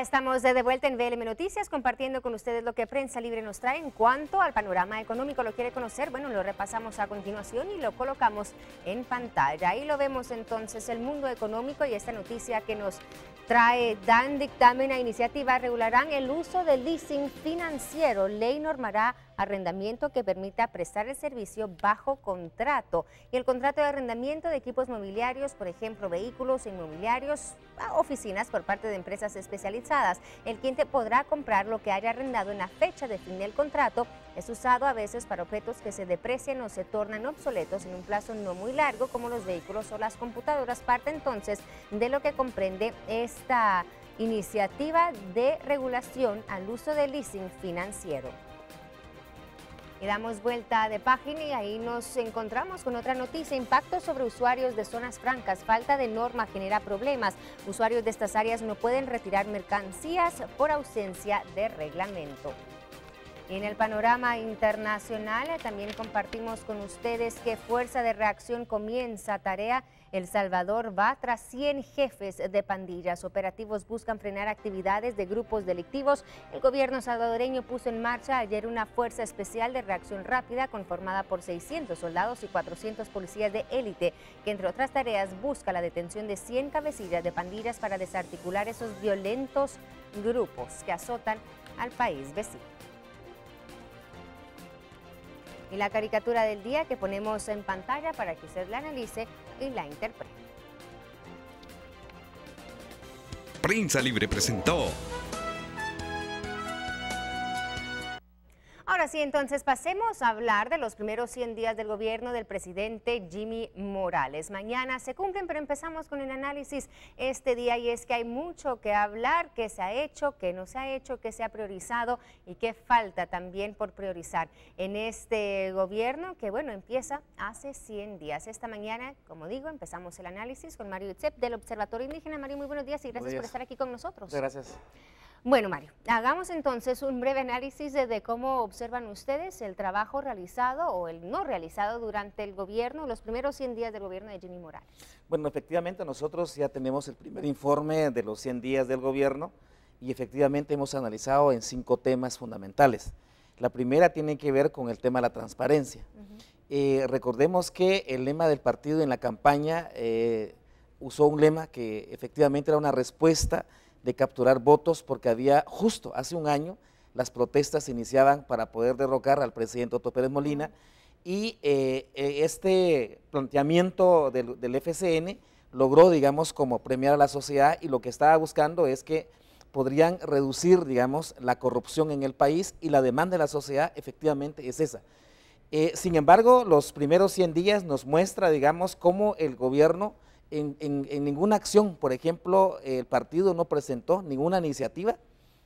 estamos de vuelta en BLM Noticias compartiendo con ustedes lo que Prensa Libre nos trae en cuanto al panorama económico. ¿Lo quiere conocer? Bueno, lo repasamos a continuación y lo colocamos en pantalla. Ahí lo vemos entonces el mundo económico y esta noticia que nos trae dan dictamen a iniciativa regularán el uso del leasing financiero. Ley normará arrendamiento que permita prestar el servicio bajo contrato. Y el contrato de arrendamiento de equipos mobiliarios, por ejemplo, vehículos inmobiliarios, oficinas por parte de empresas especializadas. El cliente podrá comprar lo que haya arrendado en la fecha de fin del contrato. Es usado a veces para objetos que se deprecian o se tornan obsoletos en un plazo no muy largo, como los vehículos o las computadoras. Parte entonces de lo que comprende esta iniciativa de regulación al uso del leasing financiero. Y damos vuelta de página y ahí nos encontramos con otra noticia. Impacto sobre usuarios de zonas francas. Falta de norma genera problemas. Usuarios de estas áreas no pueden retirar mercancías por ausencia de reglamento. en el panorama internacional eh, también compartimos con ustedes que Fuerza de Reacción comienza tarea el Salvador va tras 100 jefes de pandillas. Operativos buscan frenar actividades de grupos delictivos. El gobierno salvadoreño puso en marcha ayer una fuerza especial de reacción rápida conformada por 600 soldados y 400 policías de élite, que entre otras tareas busca la detención de 100 cabecillas de pandillas para desarticular esos violentos grupos que azotan al país vecino y la caricatura del día que ponemos en pantalla para que usted la analice y la interprete. Prensa Libre presentó Ahora sí, entonces pasemos a hablar de los primeros 100 días del gobierno del presidente Jimmy Morales. Mañana se cumplen, pero empezamos con el análisis este día y es que hay mucho que hablar, que se ha hecho, que no se ha hecho, que se ha priorizado y que falta también por priorizar en este gobierno que, bueno, empieza hace 100 días. Esta mañana, como digo, empezamos el análisis con Mario Itzep del Observatorio Indígena. Mario, muy buenos días y gracias por estar aquí con nosotros. gracias. Bueno, Mario, hagamos entonces un breve análisis de, cómo observan ustedes el trabajo realizado o el no realizado durante el gobierno, los primeros 100 días del gobierno de Jimmy Morales. Bueno, efectivamente nosotros ya tenemos el primer informe de los 100 días del gobierno y efectivamente hemos analizado en cinco temas fundamentales. La primera tiene que ver con el tema de la transparencia. Eh, recordemos que el lema del partido en la campaña eh, usó un lema que efectivamente era una respuesta de capturar votos porque había justo hace un año las protestas se iniciaban para poder derrocar al presidente Otto Pérez Molina y eh, eh, este planteamiento del, FCN logró, digamos, como premiar a la sociedad y lo que estaba buscando es que podrían reducir, digamos, la corrupción en el país y la demanda de la sociedad efectivamente es esa. Eh, sin embargo, los primeros 100 días nos muestra, digamos, cómo el gobierno en, ninguna acción. Por ejemplo, el partido no presentó ninguna iniciativa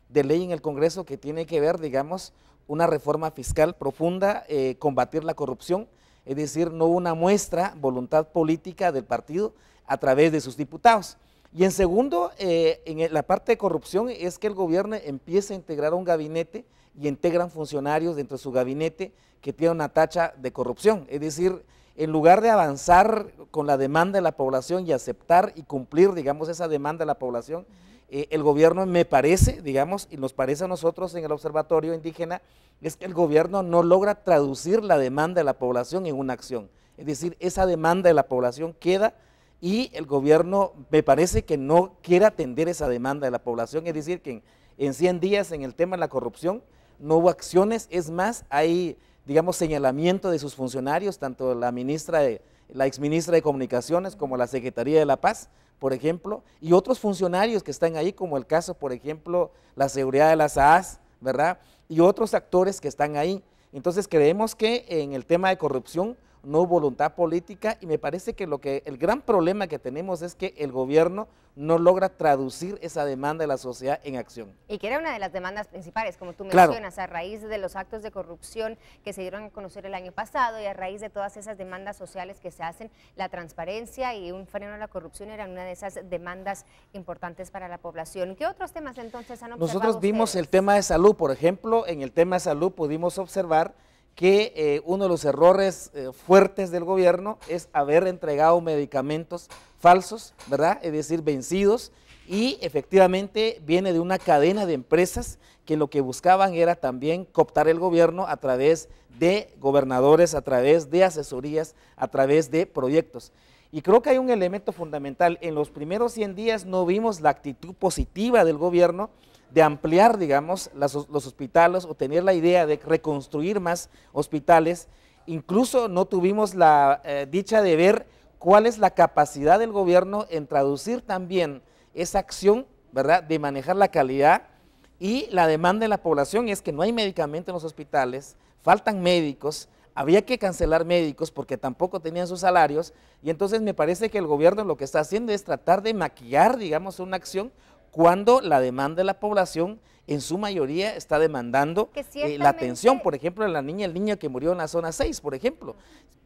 de ley en el Congreso que tiene que ver, digamos, una reforma fiscal profunda, eh, combatir la corrupción, es decir, no hubo una muestra, voluntad política del partido a través de sus diputados. Y en segundo, eh, en la parte de corrupción es que el gobierno empieza a integrar un gabinete y integran funcionarios dentro de su gabinete que tienen una tacha de corrupción, es decir, en lugar de avanzar con la demanda de la población y aceptar y cumplir, digamos, esa demanda de la población, eh, el gobierno me parece, digamos, y nos parece a nosotros en el Observatorio Indígena, es que el gobierno no logra traducir la demanda de la población en una acción. Es decir, esa demanda de la población queda y el gobierno me parece que no quiere atender esa demanda de la población. Es decir, que en, en 100 días en el tema de la corrupción no hubo acciones, es más, hay digamos, señalamiento de sus funcionarios, tanto la ministra de, la exministra de Comunicaciones como la Secretaría de la Paz, por ejemplo, y otros funcionarios que están ahí, como el caso, por ejemplo, la seguridad de las SAAS, ¿verdad? Y otros actores que están ahí. Entonces creemos que en el tema de corrupción no voluntad política y me parece que, lo que el gran problema que tenemos es que el gobierno no logra traducir esa demanda de la sociedad en acción. Y que era una de las demandas principales, como tú mencionas, a raíz de los actos de corrupción que se dieron a conocer el año pasado y a raíz de todas esas demandas sociales que se hacen, la transparencia y un freno a la corrupción eran una de esas demandas importantes para la población. ¿Qué otros temas entonces han observado Nosotros vimos el tema de salud, por ejemplo, en el tema de salud pudimos observar que eh, uno de los errores eh, fuertes del gobierno es haber entregado medicamentos falsos, ¿verdad? Es decir, vencidos, y efectivamente viene de una cadena de empresas que lo que buscaban era también cooptar el gobierno a través de gobernadores, a través de asesorías, a través de proyectos. Y creo que hay un elemento fundamental. En los primeros 100 días no vimos la actitud positiva del gobierno de ampliar, digamos, los hospitales o tener la idea de reconstruir más hospitales. Incluso no tuvimos la eh, dicha de ver cuál es la capacidad del gobierno en traducir también esa acción, ¿verdad?, de manejar la calidad y la demanda de la población es que no hay medicamento en los hospitales, faltan médicos, había que cancelar médicos porque tampoco tenían sus salarios y entonces me parece que el gobierno lo que está haciendo es tratar de maquillar, digamos, una acción cuando la demanda de la población en su mayoría está demandando eh, la atención, por ejemplo, la niña, el niño que murió en la zona 6, por ejemplo.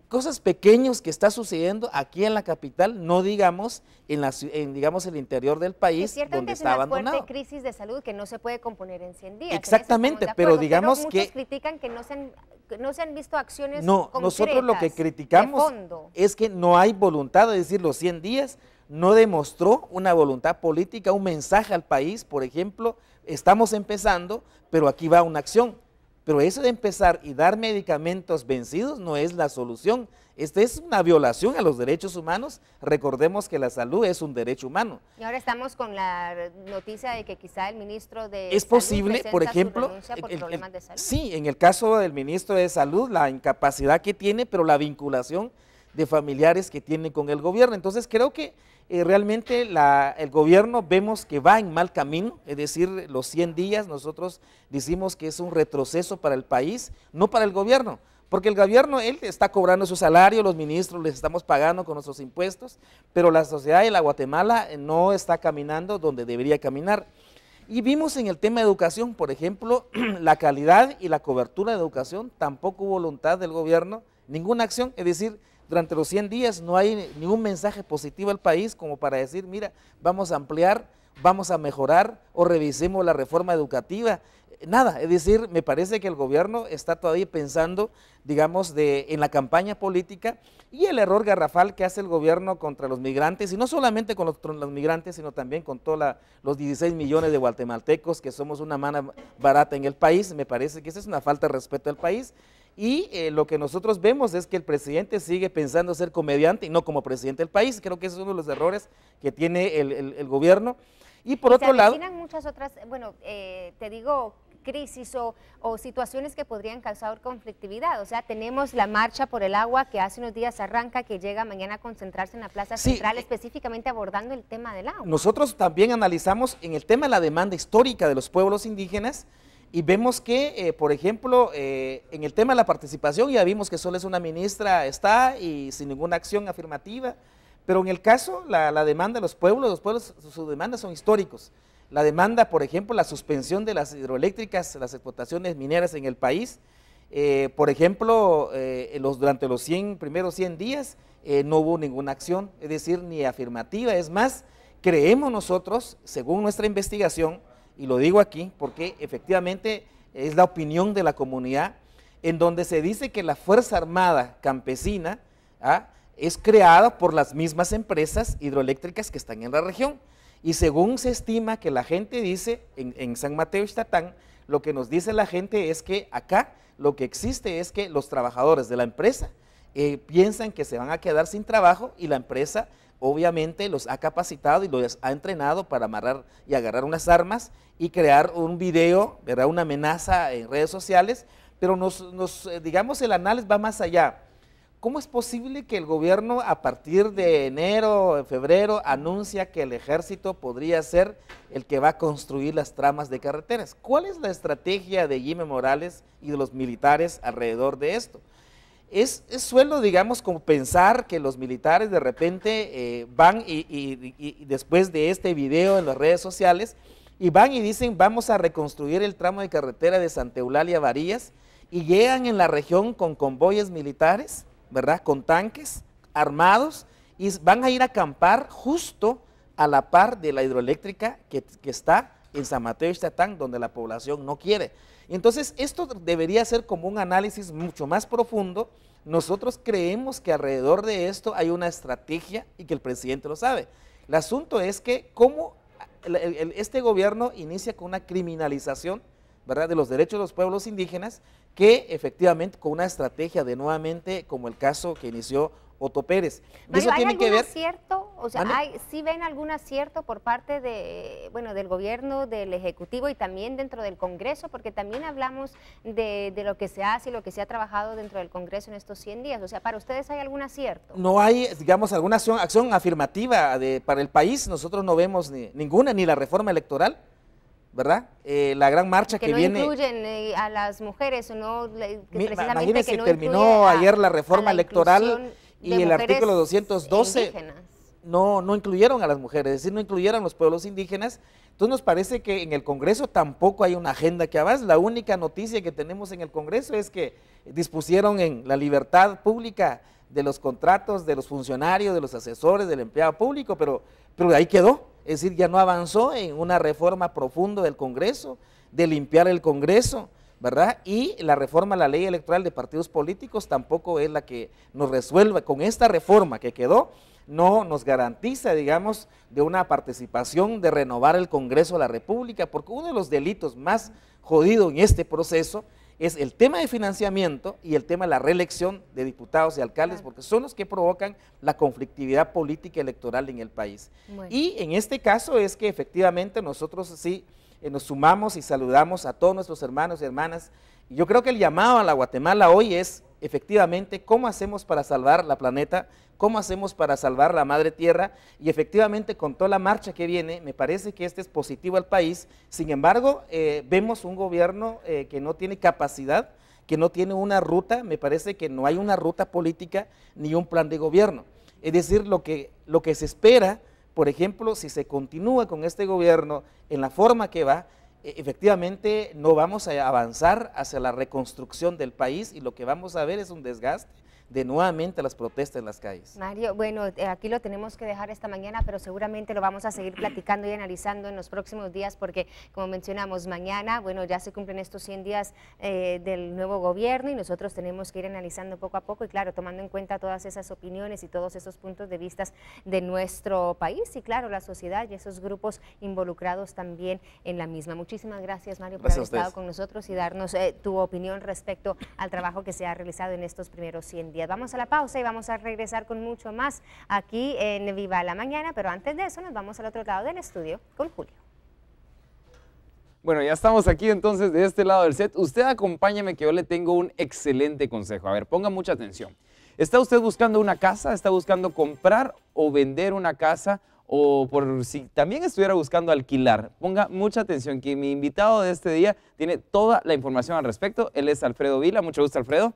Cosas pequeñas que está sucediendo aquí en la capital, no digamos en, la, digamos el interior del país donde es una abandonado. Fuerte crisis de salud que no se puede componer en 100 días. Exactamente, pero digamos pero muchos que critican que no se han no se han visto acciones No, nosotros lo que criticamos es que no hay voluntad de decir los 100 días no demostró una voluntad política, un mensaje al país, por ejemplo, estamos empezando, pero aquí va una acción. Pero eso de empezar y dar medicamentos vencidos no es la solución. Esta es una violación a los derechos humanos. Recordemos que la salud es un derecho humano. Y ahora estamos con la noticia de que quizá el ministro de Es posible, por ejemplo, de salud. sí, en el caso del ministro de Salud, la incapacidad que tiene, pero la vinculación de familiares que tiene con el gobierno. Entonces creo que eh, realmente el gobierno vemos que va en mal camino, es decir, los 100 días nosotros decimos que es un retroceso para el país, no para el gobierno, porque el gobierno, él está cobrando su salario, los ministros les estamos pagando con nuestros impuestos, pero la sociedad de la Guatemala eh, no está caminando donde debería caminar. Y vimos en el tema de educación, por ejemplo, la calidad y la cobertura de educación, tampoco hubo voluntad del gobierno, ninguna acción, es decir, durante los 100 días no hay ningún mensaje positivo al país como para decir, mira, vamos a ampliar, vamos a mejorar o revisemos la reforma educativa. Nada, es decir, me parece que el gobierno está todavía pensando, digamos, de, en la campaña política y el error garrafal que hace el gobierno contra los migrantes, y no solamente con los, migrantes, sino también con todos los 16 millones de guatemaltecos que somos una mano barata en el país, me parece que esa es una falta de respeto al país. Y eh, lo que nosotros vemos es que el presidente sigue pensando ser comediante y no como presidente del país. Creo que ese es uno de los errores que tiene el, gobierno. Y por otro otro se lado... muchas otras, bueno, eh, te digo, crisis o, situaciones que podrían causar conflictividad. O sea, tenemos la marcha por el agua que hace unos días arranca, que llega mañana a concentrarse en la Plaza Central, eh, específicamente abordando el tema del agua. Nosotros también analizamos en el tema de la demanda histórica de los pueblos indígenas, y vemos que, eh, por ejemplo, eh, en el tema de la participación ya vimos que solo es una ministra, está y sin ninguna acción afirmativa, pero en el caso, la, demanda de los pueblos, los pueblos, sus demandas son históricos. La demanda, por ejemplo, la suspensión de las hidroeléctricas, las explotaciones mineras en el país, eh, por ejemplo, durante los 100, primeros 100 días no hubo ninguna acción, es decir, ni afirmativa. Es más, creemos nosotros, según nuestra investigación, y lo digo aquí porque efectivamente es la opinión de la comunidad, en donde se dice que la Fuerza Armada Campesina ¿ah? es creada por las mismas empresas hidroeléctricas que están en la región. Y según se estima que la gente dice en, San Mateo Ixtatán, lo que nos dice la gente es que acá lo que existe es que los trabajadores de la empresa eh, piensan que se van a quedar sin trabajo y la empresa obviamente los ha capacitado y los ha entrenado para amarrar y agarrar unas armas y crear un video, una amenaza en redes sociales, pero nos, eh, digamos el análisis va más allá. ¿Cómo es posible que el gobierno a partir de enero, febrero, anuncia que el ejército podría ser el que va a construir las tramas de carreteras? ¿Cuál es la estrategia de Jimmy Morales y de los militares alrededor de esto? Es, suelo, digamos, como pensar que los militares de repente eh, van y, después de este video en las redes sociales y van y dicen vamos a reconstruir el tramo de carretera de Santa Eulalia Varillas y llegan en la región con convoyes militares, ¿verdad? Con tanques armados y van a ir a acampar justo a la par de la hidroeléctrica que, está en San Mateo y donde la población no quiere. Y entonces esto debería ser como un análisis mucho más profundo. Nosotros creemos que alrededor de esto hay una estrategia y que el presidente lo sabe. El asunto es que cómo este gobierno inicia con una criminalización ¿verdad? de los derechos de los pueblos indígenas que efectivamente con una estrategia de nuevamente como el caso que inició Otto Pérez. algún acierto? O sea, hay, ¿sí ven algún acierto por parte de, bueno, del gobierno, del Ejecutivo y también dentro del Congreso? Porque también hablamos de, lo que se hace y lo que se ha trabajado dentro del Congreso en estos 100 días. O sea, ¿para ustedes hay algún acierto? No hay, digamos, alguna acción, afirmativa de, para el país. Nosotros no vemos ninguna, ni la reforma electoral. ¿verdad? Eh, la gran marcha que, que no viene... incluyen eh, a las mujeres, ¿no? Que que terminó ayer la reforma electoral y el artículo 212 no, no incluyeron a las mujeres, es decir, no incluyeron a los pueblos indígenas. Entonces nos parece que en el Congreso tampoco hay una agenda que avance. La única noticia que tenemos en el Congreso es que dispusieron en la libertad pública de los contratos, de los funcionarios, de los asesores, del empleado público, pero, pero ahí quedó. Es decir, ya no avanzó en una reforma profunda del Congreso, de limpiar el Congreso, ¿verdad? Y la reforma a la ley electoral de partidos políticos tampoco es la que nos resuelva. Con esta reforma que quedó, no nos garantiza, digamos, de una participación de renovar el Congreso de la República, porque uno de los delitos más jodidos en este proceso es el tema de financiamiento y el tema de la reelección de diputados y alcaldes, porque son los que provocan la conflictividad política electoral en el país. Y en este caso es que efectivamente nosotros sí eh, nos sumamos y saludamos a todos nuestros hermanos y hermanas. yo creo que el llamado a la Guatemala hoy es efectivamente cómo hacemos para salvar la planeta, cómo hacemos para salvar la madre tierra y efectivamente con toda la marcha que viene, me parece que este es positivo al país. Sin embargo, eh, vemos un gobierno eh, que no tiene capacidad, que no tiene una ruta, me parece que no hay una ruta política ni un plan de gobierno. Es decir, lo que, lo que se espera por ejemplo, si se continúa con este gobierno en la forma que va, e, efectivamente no vamos a avanzar hacia la reconstrucción del país y lo que vamos a ver es un desgaste de nuevamente las protestas en las calles. Mario, bueno, eh, aquí lo tenemos que dejar esta mañana, pero seguramente lo vamos a seguir platicando y analizando en los próximos días porque, como mencionamos, mañana, bueno, ya se cumplen estos 100 días eh, del nuevo gobierno y nosotros tenemos que ir analizando poco a poco y, claro, tomando en cuenta todas esas opiniones y todos esos puntos de vista de nuestro país y, claro, la sociedad y esos grupos involucrados también en la misma. Muchísimas gracias, Mario, por haber estado con nosotros y darnos eh, tu opinión respecto al trabajo que se ha realizado en estos primeros 100 días. Vamos a la pausa y vamos a regresar con mucho más aquí en Viva la Mañana, pero antes de eso nos vamos al otro lado del estudio con Julio. Bueno, ya estamos aquí entonces de este lado del set. Usted acompáñeme que yo le tengo un excelente consejo. A ver, ponga mucha atención. ¿Está usted buscando una casa? ¿Está buscando comprar o vender una casa? o por si también estuviera buscando alquilar, ponga mucha atención que mi invitado de este día tiene toda la información al respecto. Él es Alfredo Vila. Mucho gusto, Alfredo.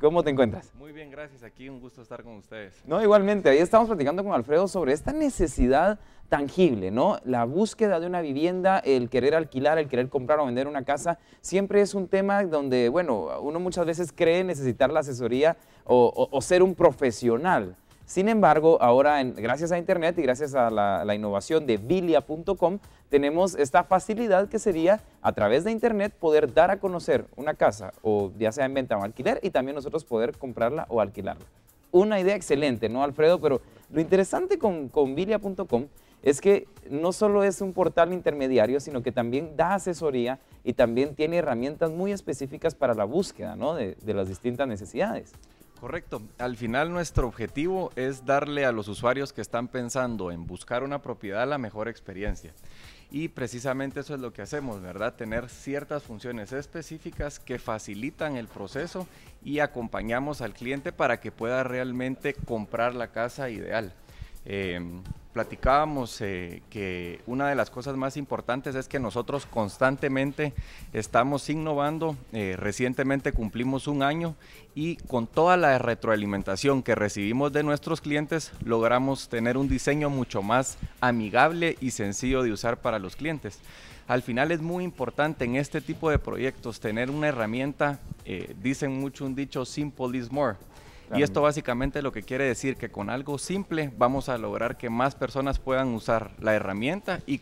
¿Cómo te encuentras? Muy bien, gracias. Aquí un gusto estar con ustedes. No, igualmente. Ahí estamos platicando con Alfredo sobre esta necesidad tangible, ¿no? La búsqueda de una vivienda, el querer alquilar, el querer comprar o vender una casa, siempre es un tema donde, bueno, uno muchas veces cree necesitar la asesoría o, o ser un profesional. Sin embargo, ahora gracias a Internet y gracias a la, innovación de bilia.com, tenemos esta facilidad que sería a través de Internet poder dar a conocer una casa, o ya sea en venta o alquiler, y también nosotros poder comprarla o alquilarla. Una idea excelente, ¿no, Alfredo? Pero lo interesante con, con bilia.com es que no solo es un portal intermediario, sino que también da asesoría y también tiene herramientas muy específicas para la búsqueda de las distintas necesidades. Correcto. Al final nuestro objetivo es darle a los usuarios que están pensando en buscar una propiedad la mejor experiencia. Y precisamente eso es lo que hacemos, ¿verdad? Tener ciertas funciones específicas que facilitan el proceso y acompañamos al cliente para que pueda realmente comprar la casa ideal. Em, platicábamos eh, que una de las cosas más importantes es que nosotros constantemente estamos innovando. Eh, recientemente cumplimos un año y con toda la retroalimentación que recibimos de nuestros clientes logramos tener un diseño mucho más amigable y sencillo de usar para los clientes. Al final es muy importante en este tipo de proyectos tener una herramienta, eh, dicen mucho un dicho, simple is more y esto básicamente lo que quiere decir que con algo simple vamos a lograr que más personas puedan usar la herramienta y